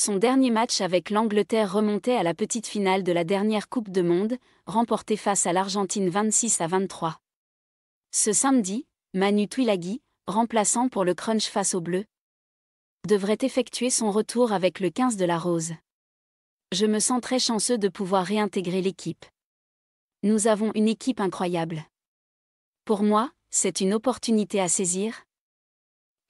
Son dernier match avec l'Angleterre remontait à la petite finale de la dernière Coupe de Monde, remportée face à l'Argentine 26 à 23. Ce samedi, Manu Tuilagi, remplaçant pour le crunch face au bleu, devrait effectuer son retour avec le 15 de la Rose. Je me sens très chanceux de pouvoir réintégrer l'équipe. Nous avons une équipe incroyable. Pour moi, c'est une opportunité à saisir.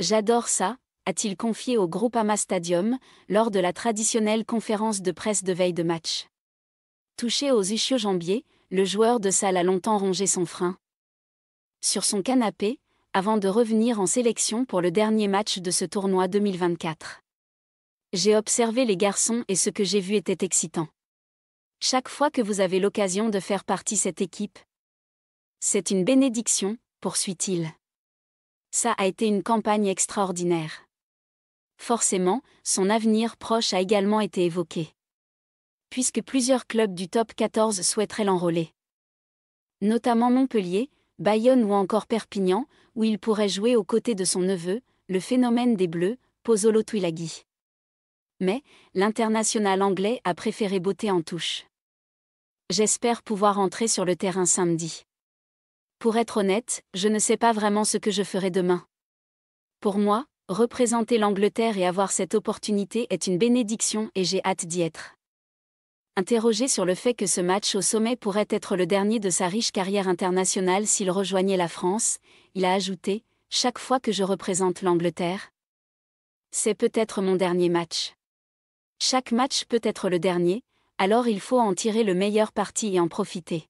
J'adore ça, a-t-il confié au Groupama Stadium, lors de la traditionnelle conférence de presse de veille de match. Touché aux ischio-jambiers, le joueur de salle a longtemps rongé son frein. Sur son canapé, avant de revenir en sélection pour le dernier match de ce tournoi 2024. J'ai observé les garçons et ce que j'ai vu était excitant. Chaque fois que vous avez l'occasion de faire partie cette équipe, c'est une bénédiction, poursuit-il. Ça a été une campagne extraordinaire forcément, son avenir proche a également été évoqué. Puisque plusieurs clubs du top 14 souhaiteraient l'enrôler. Notamment Montpellier, Bayonne ou encore Perpignan, où il pourrait jouer aux côtés de son neveu, le phénomène des Bleus, Pozzolo Twilagui. Mais, l'international anglais a préféré beauté en touche. J'espère pouvoir entrer sur le terrain samedi. Pour être honnête, je ne sais pas vraiment ce que je ferai demain. Pour moi, Représenter l'Angleterre et avoir cette opportunité est une bénédiction et j'ai hâte d'y être. Interrogé sur le fait que ce match au sommet pourrait être le dernier de sa riche carrière internationale s'il rejoignait la France, il a ajouté Chaque fois que je représente l'Angleterre, c'est peut-être mon dernier match. Chaque match peut être le dernier, alors il faut en tirer le meilleur parti et en profiter.